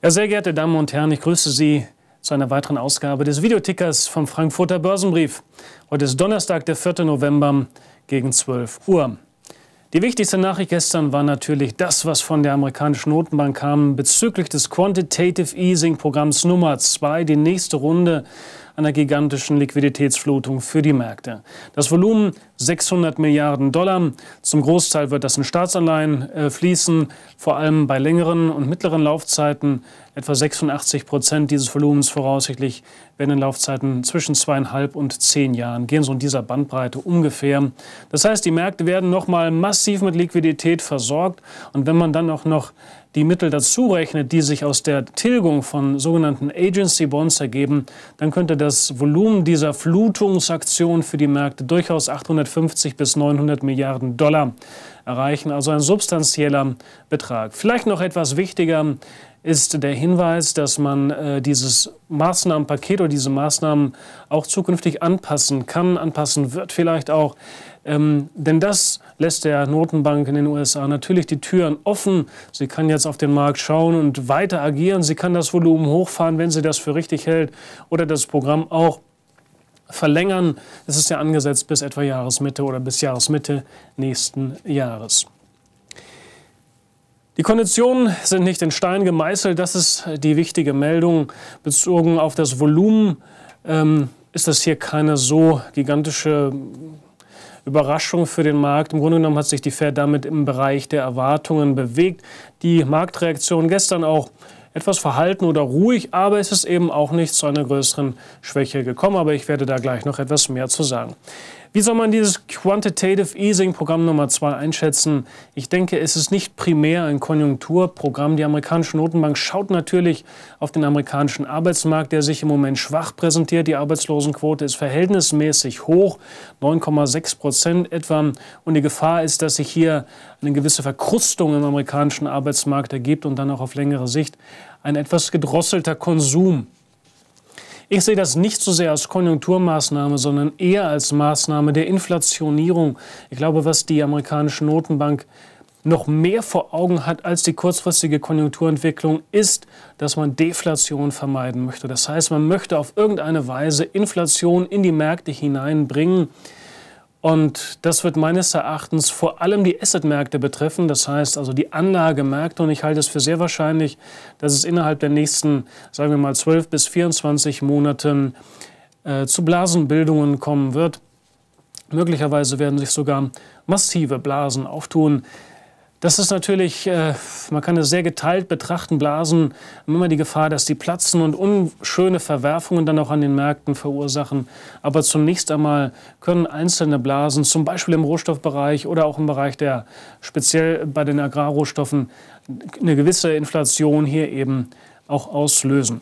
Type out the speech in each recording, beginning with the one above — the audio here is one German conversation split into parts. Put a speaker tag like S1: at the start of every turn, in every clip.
S1: Ja, sehr geehrte Damen und Herren, ich grüße Sie zu einer weiteren Ausgabe des Videotickers vom Frankfurter Börsenbrief. Heute ist Donnerstag, der 4. November gegen 12 Uhr. Die wichtigste Nachricht gestern war natürlich das, was von der amerikanischen Notenbank kam bezüglich des Quantitative Easing Programms Nummer 2, die nächste Runde einer gigantischen Liquiditätsflutung für die Märkte. Das Volumen 600 Milliarden Dollar. Zum Großteil wird das in Staatsanleihen äh, fließen, vor allem bei längeren und mittleren Laufzeiten. Etwa 86 Prozent dieses Volumens voraussichtlich werden in Laufzeiten zwischen zweieinhalb und zehn Jahren gehen, so in dieser Bandbreite ungefähr. Das heißt, die Märkte werden nochmal massiv mit Liquidität versorgt. Und wenn man dann auch noch die Mittel dazu rechnet, die sich aus der Tilgung von sogenannten Agency Bonds ergeben, dann könnte das Volumen dieser Flutungsaktion für die Märkte durchaus 850 bis 900 Milliarden Dollar erreichen. Also ein substanzieller Betrag. Vielleicht noch etwas wichtiger ist der Hinweis, dass man äh, dieses Maßnahmenpaket oder diese Maßnahmen auch zukünftig anpassen kann, anpassen wird vielleicht auch. Ähm, denn das lässt der Notenbank in den USA natürlich die Türen offen. Sie kann jetzt auf den Markt schauen und weiter agieren. Sie kann das Volumen hochfahren, wenn sie das für richtig hält oder das Programm auch verlängern. Es ist ja angesetzt bis etwa Jahresmitte oder bis Jahresmitte nächsten Jahres. Die Konditionen sind nicht in Stein gemeißelt. Das ist die wichtige Meldung. Bezogen auf das Volumen ähm, ist das hier keine so gigantische Überraschung für den Markt. Im Grunde genommen hat sich die Fed damit im Bereich der Erwartungen bewegt. Die Marktreaktion gestern auch etwas verhalten oder ruhig, aber es ist eben auch nicht zu einer größeren Schwäche gekommen. Aber ich werde da gleich noch etwas mehr zu sagen. Wie soll man dieses Quantitative Easing Programm Nummer 2 einschätzen? Ich denke, es ist nicht primär ein Konjunkturprogramm. Die amerikanische Notenbank schaut natürlich auf den amerikanischen Arbeitsmarkt, der sich im Moment schwach präsentiert. Die Arbeitslosenquote ist verhältnismäßig hoch, 9,6 Prozent etwa. Und die Gefahr ist, dass sich hier eine gewisse Verkrustung im amerikanischen Arbeitsmarkt ergibt und dann auch auf längere Sicht ein etwas gedrosselter Konsum ich sehe das nicht so sehr als Konjunkturmaßnahme, sondern eher als Maßnahme der Inflationierung. Ich glaube, was die amerikanische Notenbank noch mehr vor Augen hat als die kurzfristige Konjunkturentwicklung, ist, dass man Deflation vermeiden möchte. Das heißt, man möchte auf irgendeine Weise Inflation in die Märkte hineinbringen. Und das wird meines Erachtens vor allem die Assetmärkte betreffen, das heißt also die Anlagemärkte. Und ich halte es für sehr wahrscheinlich, dass es innerhalb der nächsten, sagen wir mal, 12 bis 24 Monaten äh, zu Blasenbildungen kommen wird. Möglicherweise werden sich sogar massive Blasen auftun. Das ist natürlich, äh, man kann es sehr geteilt betrachten. Blasen haben immer die Gefahr, dass die platzen und unschöne Verwerfungen dann auch an den Märkten verursachen. Aber zunächst einmal können einzelne Blasen, zum Beispiel im Rohstoffbereich oder auch im Bereich der, speziell bei den Agrarrohstoffen, eine gewisse Inflation hier eben auch auslösen.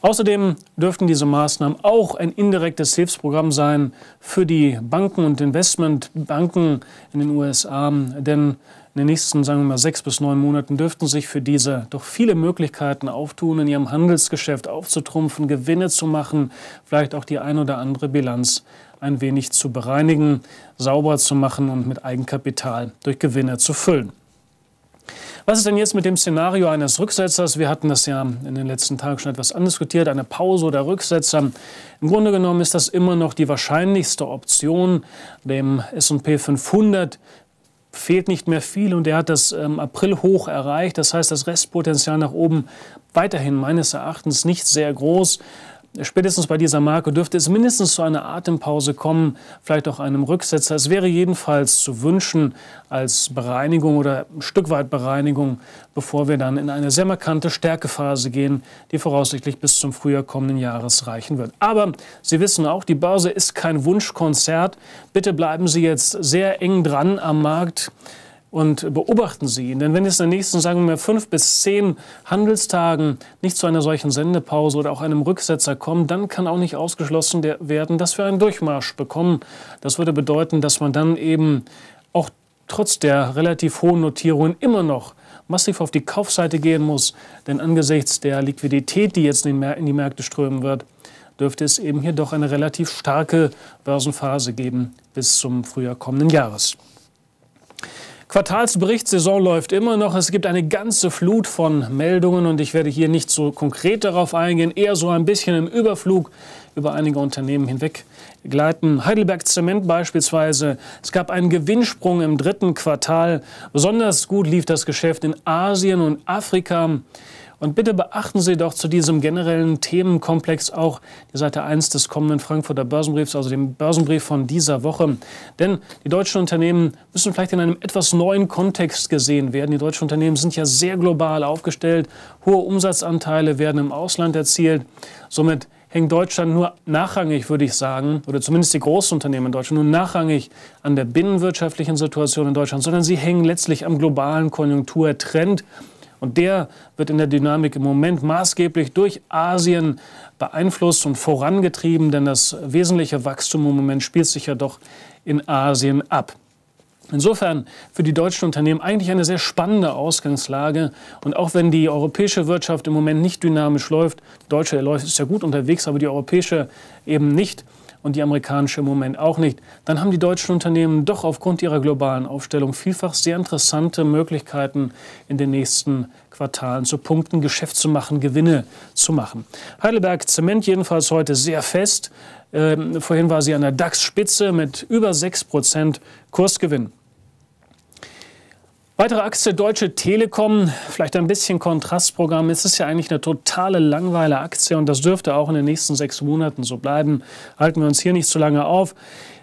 S1: Außerdem dürften diese Maßnahmen auch ein indirektes Hilfsprogramm sein für die Banken und Investmentbanken in den USA, denn in den nächsten, sagen wir mal, sechs bis neun Monaten dürften sich für diese doch viele Möglichkeiten auftun, in ihrem Handelsgeschäft aufzutrumpfen, Gewinne zu machen, vielleicht auch die ein oder andere Bilanz ein wenig zu bereinigen, sauber zu machen und mit Eigenkapital durch Gewinne zu füllen. Was ist denn jetzt mit dem Szenario eines Rücksetzers? Wir hatten das ja in den letzten Tagen schon etwas andiskutiert, eine Pause oder Rücksetzer. Im Grunde genommen ist das immer noch die wahrscheinlichste Option. Dem S&P 500 fehlt nicht mehr viel und er hat das ähm, Aprilhoch erreicht. Das heißt, das Restpotenzial nach oben weiterhin meines Erachtens nicht sehr groß spätestens bei dieser Marke dürfte es mindestens zu einer Atempause kommen, vielleicht auch einem Rücksetzer. Es wäre jedenfalls zu wünschen als Bereinigung oder ein Stück weit Bereinigung, bevor wir dann in eine sehr markante Stärkephase gehen, die voraussichtlich bis zum Frühjahr kommenden Jahres reichen wird. Aber Sie wissen auch, die Börse ist kein Wunschkonzert. Bitte bleiben Sie jetzt sehr eng dran am Markt und beobachten Sie ihn. Denn wenn es in den nächsten, sagen wir mal, fünf bis zehn Handelstagen nicht zu einer solchen Sendepause oder auch einem Rücksetzer kommt, dann kann auch nicht ausgeschlossen werden, dass wir einen Durchmarsch bekommen. Das würde bedeuten, dass man dann eben auch trotz der relativ hohen Notierungen immer noch massiv auf die Kaufseite gehen muss. Denn angesichts der Liquidität, die jetzt in die Märkte strömen wird, dürfte es eben hier doch eine relativ starke Börsenphase geben bis zum Frühjahr kommenden Jahres. Quartalsberichtssaison läuft immer noch. Es gibt eine ganze Flut von Meldungen und ich werde hier nicht so konkret darauf eingehen, eher so ein bisschen im Überflug über einige Unternehmen hinweg gleiten. Heidelberg Zement beispielsweise. Es gab einen Gewinnsprung im dritten Quartal. Besonders gut lief das Geschäft in Asien und Afrika. Und bitte beachten Sie doch zu diesem generellen Themenkomplex auch die Seite 1 des kommenden Frankfurter Börsenbriefs, also dem Börsenbrief von dieser Woche. Denn die deutschen Unternehmen müssen vielleicht in einem etwas neuen Kontext gesehen werden. Die deutschen Unternehmen sind ja sehr global aufgestellt. Hohe Umsatzanteile werden im Ausland erzielt. Somit hängt Deutschland nur nachrangig, würde ich sagen, oder zumindest die großen Unternehmen in Deutschland nur nachrangig an der binnenwirtschaftlichen Situation in Deutschland, sondern sie hängen letztlich am globalen Konjunkturtrend. Und der wird in der Dynamik im Moment maßgeblich durch Asien beeinflusst und vorangetrieben, denn das wesentliche Wachstum im Moment spielt sich ja doch in Asien ab. Insofern für die deutschen Unternehmen eigentlich eine sehr spannende Ausgangslage. Und auch wenn die europäische Wirtschaft im Moment nicht dynamisch läuft, die deutsche läuft ist ja gut unterwegs, aber die europäische eben nicht, und die amerikanische im Moment auch nicht, dann haben die deutschen Unternehmen doch aufgrund ihrer globalen Aufstellung vielfach sehr interessante Möglichkeiten in den nächsten Quartalen zu punkten, Geschäft zu machen, Gewinne zu machen. Heidelberg Zement jedenfalls heute sehr fest. Ähm, vorhin war sie an der DAX-Spitze mit über 6% Kursgewinn. Weitere Aktie Deutsche Telekom, vielleicht ein bisschen Kontrastprogramm. Es ist ja eigentlich eine totale langweile Aktie und das dürfte auch in den nächsten sechs Monaten so bleiben. Halten wir uns hier nicht zu lange auf.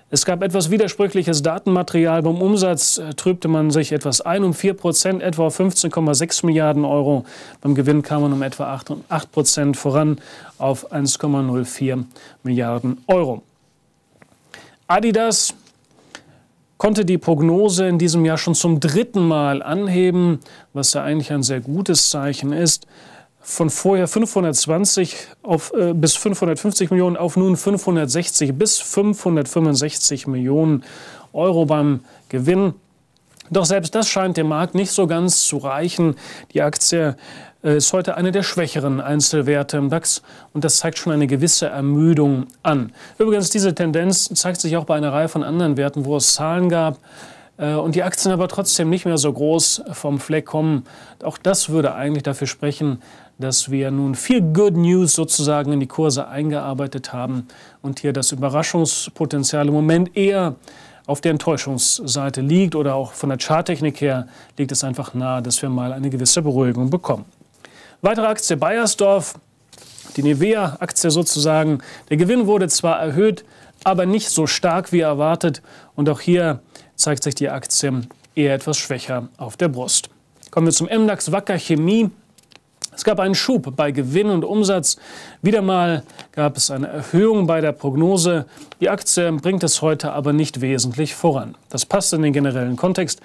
S1: Es gab etwas widersprüchliches Datenmaterial. Beim Umsatz äh, trübte man sich etwas ein um 4 Prozent, etwa 15,6 Milliarden Euro. Beim Gewinn kam man um etwa 8, 8 Prozent voran auf 1,04 Milliarden Euro. Adidas konnte die Prognose in diesem Jahr schon zum dritten Mal anheben, was ja eigentlich ein sehr gutes Zeichen ist. Von vorher 520 auf, äh, bis 550 Millionen auf nun 560 bis 565 Millionen Euro beim Gewinn. Doch selbst das scheint dem Markt nicht so ganz zu reichen. Die Aktie äh, ist heute eine der schwächeren Einzelwerte im DAX und das zeigt schon eine gewisse Ermüdung an. Übrigens, diese Tendenz zeigt sich auch bei einer Reihe von anderen Werten, wo es Zahlen gab äh, und die Aktien aber trotzdem nicht mehr so groß vom Fleck kommen. Auch das würde eigentlich dafür sprechen, dass wir nun viel Good News sozusagen in die Kurse eingearbeitet haben und hier das Überraschungspotenzial im Moment eher auf der Enttäuschungsseite liegt oder auch von der Charttechnik her liegt es einfach nahe, dass wir mal eine gewisse Beruhigung bekommen. Weitere Aktie Bayersdorf, die Nivea-Aktie sozusagen. Der Gewinn wurde zwar erhöht, aber nicht so stark wie erwartet und auch hier zeigt sich die Aktie eher etwas schwächer auf der Brust. Kommen wir zum MDAX Wacker Chemie. Es gab einen Schub bei Gewinn und Umsatz. Wieder mal gab es eine Erhöhung bei der Prognose. Die Aktie bringt es heute aber nicht wesentlich voran. Das passt in den generellen Kontext.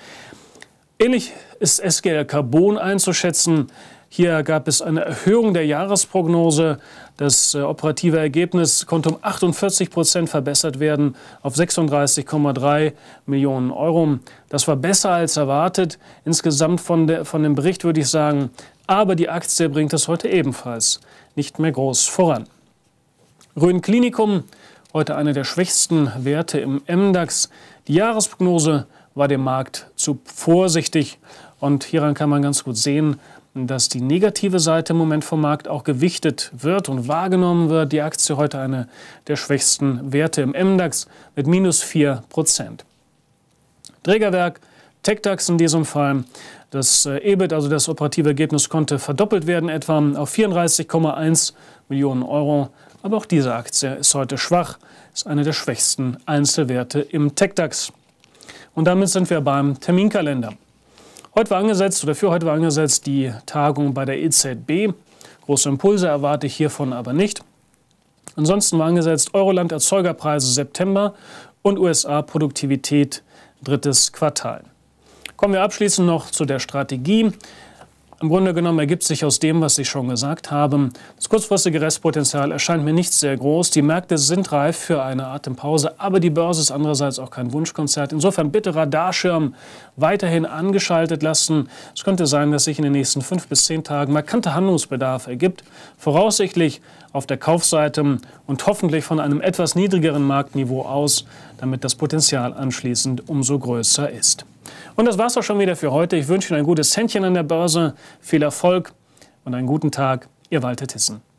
S1: Ähnlich ist SGL Carbon einzuschätzen. Hier gab es eine Erhöhung der Jahresprognose. Das äh, operative Ergebnis konnte um 48 Prozent verbessert werden auf 36,3 Millionen Euro. Das war besser als erwartet. Insgesamt von, der, von dem Bericht würde ich sagen, aber die Aktie bringt es heute ebenfalls nicht mehr groß voran. Rhön Klinikum, heute eine der schwächsten Werte im MDAX. Die Jahresprognose war dem Markt zu vorsichtig. Und hieran kann man ganz gut sehen, dass die negative Seite im Moment vom Markt auch gewichtet wird und wahrgenommen wird. Die Aktie heute eine der schwächsten Werte im MDAX mit minus 4%. Trägerwerk, TechDAX in diesem Fall. Das äh, EBIT, also das operative Ergebnis, konnte verdoppelt werden, etwa auf 34,1 Millionen Euro. Aber auch diese Aktie ist heute schwach, ist eine der schwächsten Einzelwerte im TechDAX. Und damit sind wir beim Terminkalender. Heute war angesetzt oder für heute war angesetzt die Tagung bei der EZB. Große Impulse erwarte ich hiervon aber nicht. Ansonsten war angesetzt Euroland Erzeugerpreise September und USA Produktivität drittes Quartal. Kommen wir abschließend noch zu der Strategie. Im Grunde genommen ergibt sich aus dem, was ich schon gesagt habe, das kurzfristige Restpotenzial erscheint mir nicht sehr groß. Die Märkte sind reif für eine Atempause, aber die Börse ist andererseits auch kein Wunschkonzert. Insofern bitte Radarschirm weiterhin angeschaltet lassen. Es könnte sein, dass sich in den nächsten fünf bis zehn Tagen markanter Handlungsbedarf ergibt. Voraussichtlich auf der Kaufseite und hoffentlich von einem etwas niedrigeren Marktniveau aus, damit das Potenzial anschließend umso größer ist. Und das war's auch schon wieder für heute. Ich wünsche Ihnen ein gutes Händchen an der Börse, viel Erfolg und einen guten Tag. Ihr Walter Tissen.